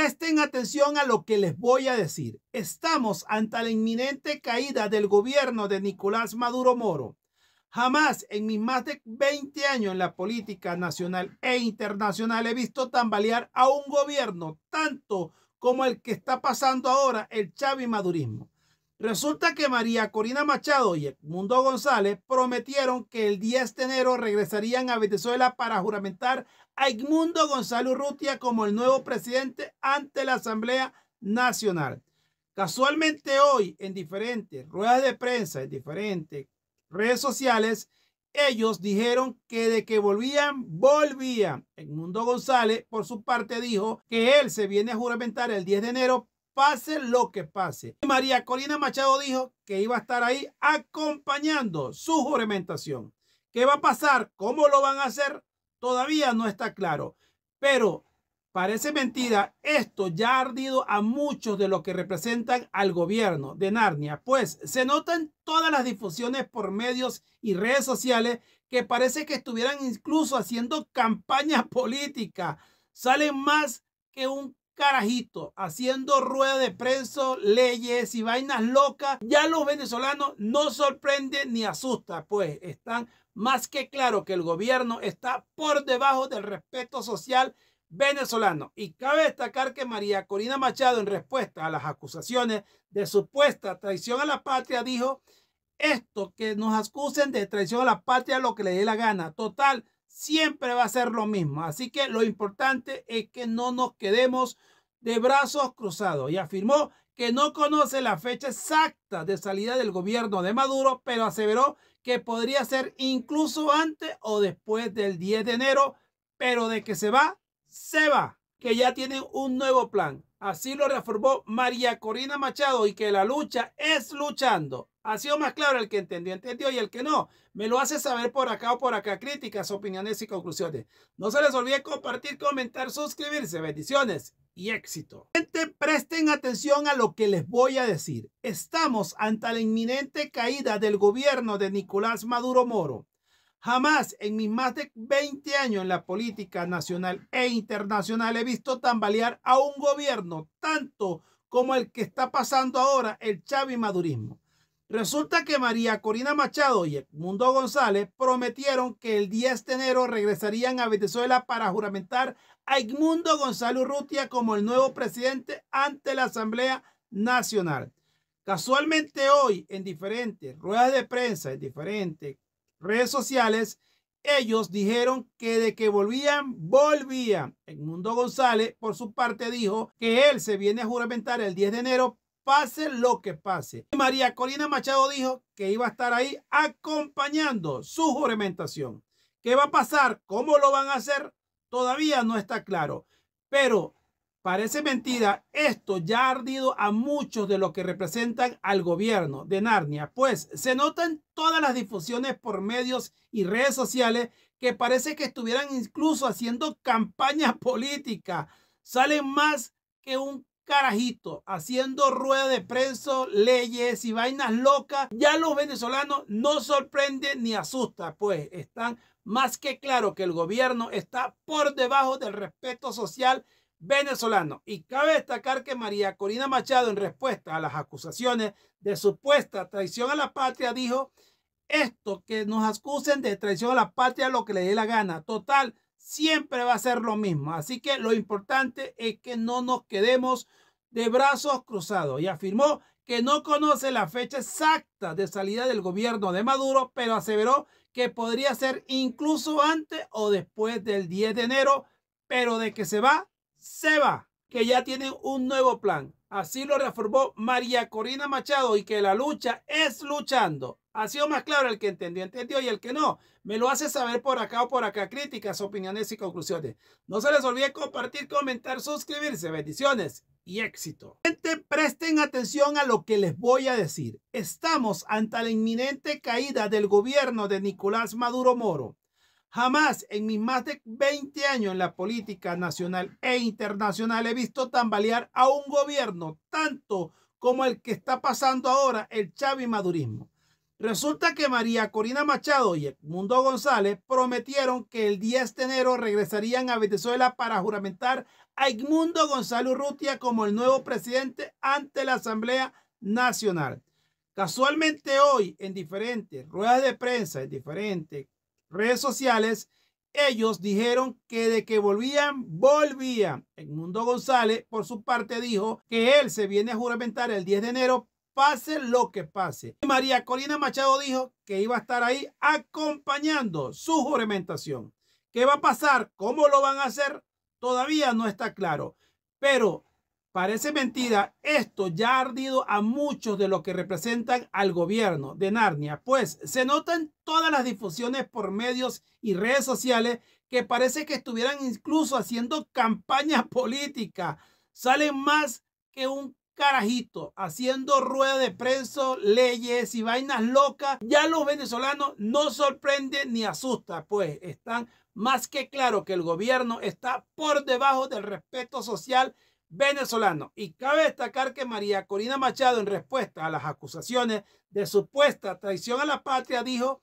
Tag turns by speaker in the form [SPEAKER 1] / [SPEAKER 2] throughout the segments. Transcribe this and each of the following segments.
[SPEAKER 1] Presten atención a lo que les voy a decir. Estamos ante la inminente caída del gobierno de Nicolás Maduro Moro. Jamás en mis más de 20 años en la política nacional e internacional he visto tambalear a un gobierno tanto como el que está pasando ahora el Madurismo. Resulta que María Corina Machado y Edmundo González prometieron que el 10 de enero regresarían a Venezuela para juramentar a Edmundo González Urrutia como el nuevo presidente ante la Asamblea Nacional. Casualmente hoy, en diferentes ruedas de prensa, en diferentes redes sociales, ellos dijeron que de que volvían, volvían. Edmundo González, por su parte, dijo que él se viene a juramentar el 10 de enero pase lo que pase. María Corina Machado dijo que iba a estar ahí acompañando su juramentación. ¿Qué va a pasar? ¿Cómo lo van a hacer? Todavía no está claro. Pero parece mentira, esto ya ha ardido a muchos de los que representan al gobierno de Narnia, pues se notan todas las difusiones por medios y redes sociales que parece que estuvieran incluso haciendo campaña política. Salen más que un carajito haciendo rueda de prensa, leyes y vainas locas, ya los venezolanos no sorprenden ni asusta, pues están más que claro que el gobierno está por debajo del respeto social venezolano. Y cabe destacar que María Corina Machado, en respuesta a las acusaciones de supuesta traición a la patria, dijo, esto que nos acusen de traición a la patria, lo que le dé la gana. Total, siempre va a ser lo mismo. Así que lo importante es que no nos quedemos de brazos cruzados y afirmó que no conoce la fecha exacta de salida del gobierno de Maduro, pero aseveró que podría ser incluso antes o después del 10 de enero, pero de que se va, se va, que ya tienen un nuevo plan. Así lo reformó María Corina Machado y que la lucha es luchando. Ha sido más claro el que entendió, entendió y el que no. Me lo hace saber por acá o por acá. Críticas, opiniones y conclusiones. No se les olvide compartir, comentar, suscribirse. Bendiciones y éxito. Gente, presten atención a lo que les voy a decir. Estamos ante la inminente caída del gobierno de Nicolás Maduro Moro. Jamás en mis más de 20 años en la política nacional e internacional he visto tambalear a un gobierno tanto como el que está pasando ahora el Chávez madurismo Resulta que María Corina Machado y Edmundo González prometieron que el 10 de enero regresarían a Venezuela para juramentar a Edmundo González Urrutia como el nuevo presidente ante la Asamblea Nacional. Casualmente hoy, en diferentes ruedas de prensa, en diferentes redes sociales, ellos dijeron que de que volvían, volvían. Edmundo González, por su parte, dijo que él se viene a juramentar el 10 de enero pase lo que pase. María Corina Machado dijo que iba a estar ahí acompañando su juramentación. ¿Qué va a pasar? ¿Cómo lo van a hacer? Todavía no está claro. Pero parece mentira, esto ya ha ardido a muchos de los que representan al gobierno de Narnia, pues se notan todas las difusiones por medios y redes sociales que parece que estuvieran incluso haciendo campaña política. Salen más que un carajito haciendo rueda de prensa, leyes y vainas locas, ya los venezolanos no sorprenden ni asusta, pues están más que claro que el gobierno está por debajo del respeto social venezolano. Y cabe destacar que María Corina Machado, en respuesta a las acusaciones de supuesta traición a la patria, dijo, esto que nos acusen de traición a la patria, lo que le dé la gana. Total, siempre va a ser lo mismo. Así que lo importante es que no nos quedemos de brazos cruzados y afirmó que no conoce la fecha exacta de salida del gobierno de Maduro, pero aseveró que podría ser incluso antes o después del 10 de enero, pero de que se va, se va, que ya tienen un nuevo plan. Así lo reformó María Corina Machado y que la lucha es luchando. Ha sido más claro el que entendió, entendió y el que no. Me lo hace saber por acá o por acá. Críticas, opiniones y conclusiones. No se les olvide compartir, comentar, suscribirse. Bendiciones y éxito. Gente, presten atención a lo que les voy a decir. Estamos ante la inminente caída del gobierno de Nicolás Maduro Moro. Jamás en mis más de 20 años en la política nacional e internacional he visto tambalear a un gobierno tanto como el que está pasando ahora el Madurismo Resulta que María Corina Machado y Edmundo González prometieron que el 10 de enero regresarían a Venezuela para juramentar a Edmundo González Urrutia como el nuevo presidente ante la Asamblea Nacional. Casualmente hoy, en diferentes ruedas de prensa, en diferentes redes sociales, ellos dijeron que de que volvían, volvían. Edmundo González, por su parte, dijo que él se viene a juramentar el 10 de enero pase lo que pase. María Corina Machado dijo que iba a estar ahí acompañando su juramentación. ¿Qué va a pasar? ¿Cómo lo van a hacer? Todavía no está claro. Pero parece mentira, esto ya ha ardido a muchos de los que representan al gobierno de Narnia, pues se notan todas las difusiones por medios y redes sociales que parece que estuvieran incluso haciendo campaña política. Salen más que un carajito haciendo rueda de prensa, leyes y vainas locas, ya los venezolanos no sorprenden ni asusta, pues están más que claro que el gobierno está por debajo del respeto social venezolano. Y cabe destacar que María Corina Machado, en respuesta a las acusaciones de supuesta traición a la patria, dijo,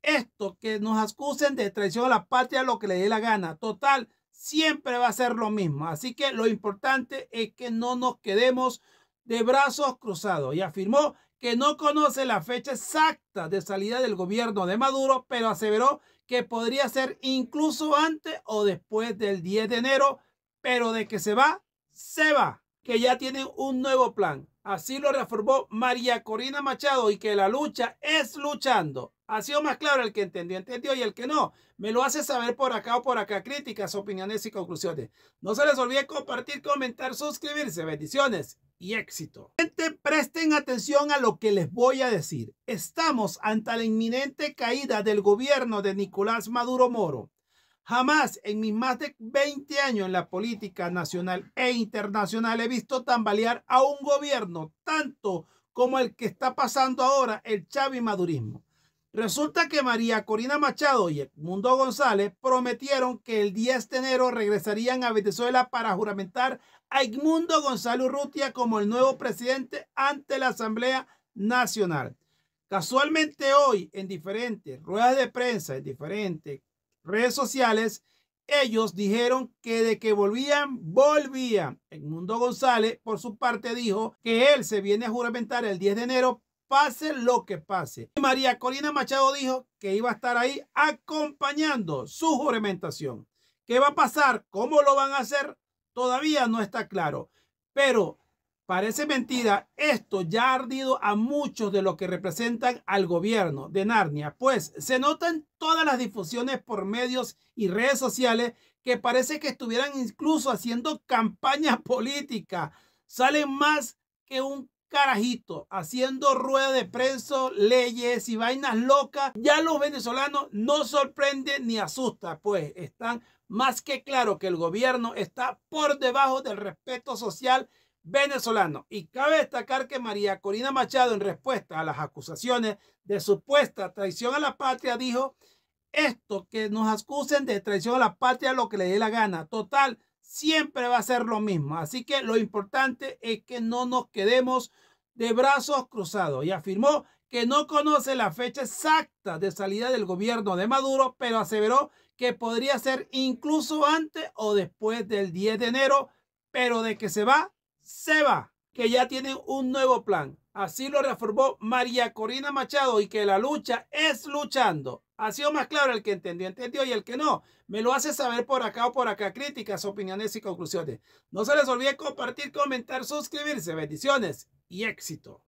[SPEAKER 1] esto que nos acusen de traición a la patria, lo que le dé la gana. Total, siempre va a ser lo mismo. Así que lo importante es que no nos quedemos de brazos cruzados y afirmó que no conoce la fecha exacta de salida del gobierno de Maduro, pero aseveró que podría ser incluso antes o después del 10 de enero, pero de que se va, se va, que ya tienen un nuevo plan. Así lo reformó María Corina Machado y que la lucha es luchando. Ha sido más claro el que entendió, entendió y el que no. Me lo hace saber por acá o por acá. Críticas, opiniones y conclusiones. No se les olvide compartir, comentar, suscribirse. Bendiciones y éxito. Gente, presten atención a lo que les voy a decir. Estamos ante la inminente caída del gobierno de Nicolás Maduro Moro. Jamás en mis más de 20 años en la política nacional e internacional he visto tambalear a un gobierno tanto como el que está pasando ahora el Madurismo Resulta que María Corina Machado y Edmundo González prometieron que el 10 de enero regresarían a Venezuela para juramentar a Edmundo González Urrutia como el nuevo presidente ante la Asamblea Nacional. Casualmente hoy, en diferentes ruedas de prensa, en diferentes redes sociales, ellos dijeron que de que volvían, volvían. Edmundo González, por su parte, dijo que él se viene a juramentar el 10 de enero pase lo que pase. María Corina Machado dijo que iba a estar ahí acompañando su juramentación. ¿Qué va a pasar? ¿Cómo lo van a hacer? Todavía no está claro. Pero parece mentira, esto ya ha ardido a muchos de los que representan al gobierno de Narnia, pues se notan todas las difusiones por medios y redes sociales que parece que estuvieran incluso haciendo campaña política. Salen más que un carajito haciendo rueda de prensa, leyes y vainas locas, ya los venezolanos no sorprenden ni asusta, pues están más que claro que el gobierno está por debajo del respeto social venezolano. Y cabe destacar que María Corina Machado, en respuesta a las acusaciones de supuesta traición a la patria, dijo, esto que nos acusen de traición a la patria, lo que le dé la gana. Total, siempre va a ser lo mismo. Así que lo importante es que no nos quedemos de brazos cruzados y afirmó que no conoce la fecha exacta de salida del gobierno de Maduro, pero aseveró que podría ser incluso antes o después del 10 de enero, pero de que se va, se va, que ya tienen un nuevo plan. Así lo reformó María Corina Machado y que la lucha es luchando. Ha sido más claro el que entendió, entendió y el que no. Me lo hace saber por acá o por acá. Críticas, opiniones y conclusiones. No se les olvide compartir, comentar, suscribirse. Bendiciones y éxito.